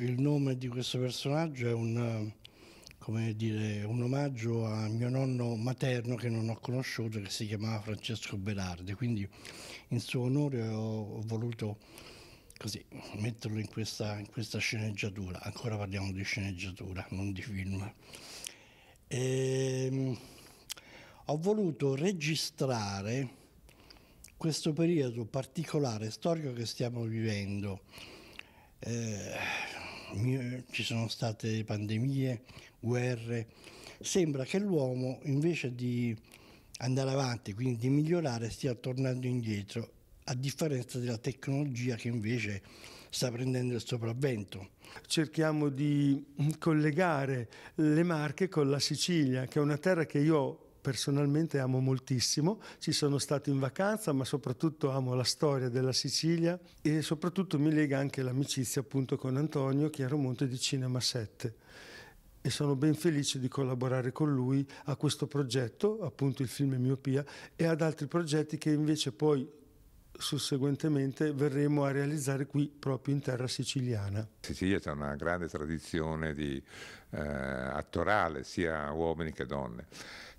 Il nome di questo personaggio è un, dire, un, omaggio a mio nonno materno che non ho conosciuto, che si chiamava Francesco Berardi, quindi in suo onore ho, voluto così, metterlo in questa, in questa sceneggiatura. Ancora parliamo di sceneggiatura, non di film. E, ehm, ho voluto registrare questo periodo particolare storico che stiamo vivendo. Eh, eh, ci sono state pandemie, guerre, sembra che l'uomo invece di andare avanti, quindi di migliorare, stia tornando indietro, a differenza della tecnologia che invece sta prendendo il sopravvento. Cerchiamo di collegare le Marche con la Sicilia, che è una terra che io personalmente amo moltissimo, ci sono stato in vacanza ma soprattutto amo la storia della Sicilia e soprattutto mi lega anche l'amicizia appunto con Antonio Chiaromonte di Cinema 7 e sono ben felice di collaborare con lui a questo progetto, appunto il film Miopia, e ad altri progetti che invece poi susseguentemente verremo a realizzare qui proprio in terra siciliana. Sicilia c'è una grande tradizione di, eh, attorale, sia uomini che donne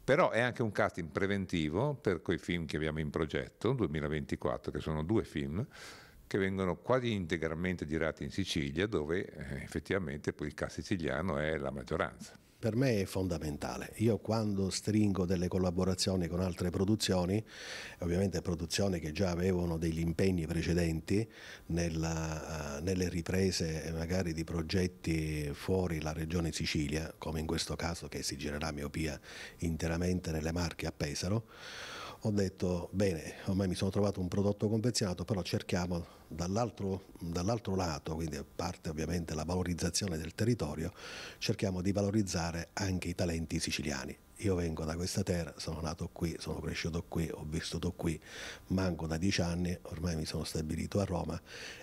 però è anche un casting preventivo per quei film che abbiamo in progetto, 2024, che sono due film che vengono quasi integralmente girati in Sicilia, dove eh, effettivamente poi il cast siciliano è la maggioranza. Per me è fondamentale. Io quando stringo delle collaborazioni con altre produzioni, ovviamente produzioni che già avevano degli impegni precedenti nella eh, nelle riprese eh, magari di progetti fuori la regione Sicilia, come in questo caso che si girerà miopia interamente nelle Marche a Pesaro, ho detto bene, ormai mi sono trovato un prodotto confezionato, però cerchiamo dall'altro dall lato, quindi a parte ovviamente la valorizzazione del territorio, cerchiamo di valorizzare anche i talenti siciliani io vengo da questa terra, sono nato qui, sono cresciuto qui, ho vissuto qui, manco da dieci anni, ormai mi sono stabilito a Roma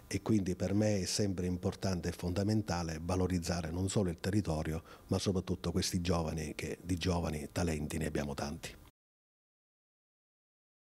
e quindi per me è sempre importante e fondamentale valorizzare non solo il territorio ma soprattutto questi giovani che di giovani talenti ne abbiamo tanti.